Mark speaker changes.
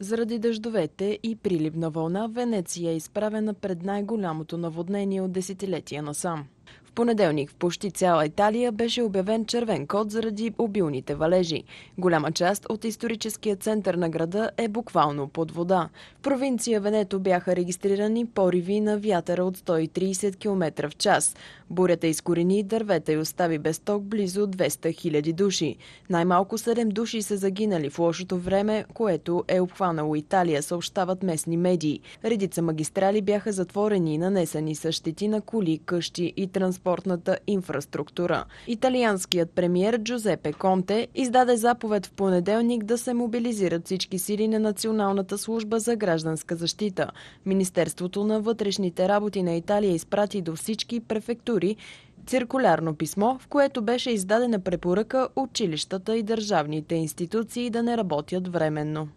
Speaker 1: Заради дъждовете и приливна вълна, Венеция е изправена пред най-голямото наводнение от десетилетия насам понеделник в почти цяла Италия беше обявен червен код заради обилните валежи. Голяма част от историческия център на града е буквално под вода. В провинция Венето бяха регистрирани пориви на вятъра от 130 км в час. Бурята изкорени дървета и остави без ток близо 200 000 души. Най-малко 7 души са загинали в лошото време, което е обхванало Италия, съобщават местни медии. Редица магистрали бяха затворени и нанесени същети на коли, къщи и транспорт транспортната инфраструктура. Италианският премьер Джузепе Конте издаде заповед в понеделник да се мобилизират всички сили на Националната служба за гражданска защита. Министерството на вътрешните работи на Италия изпрати до всички префектури циркулярно писмо, в което беше издадена препоръка училищата и държавните институции да не работят временно.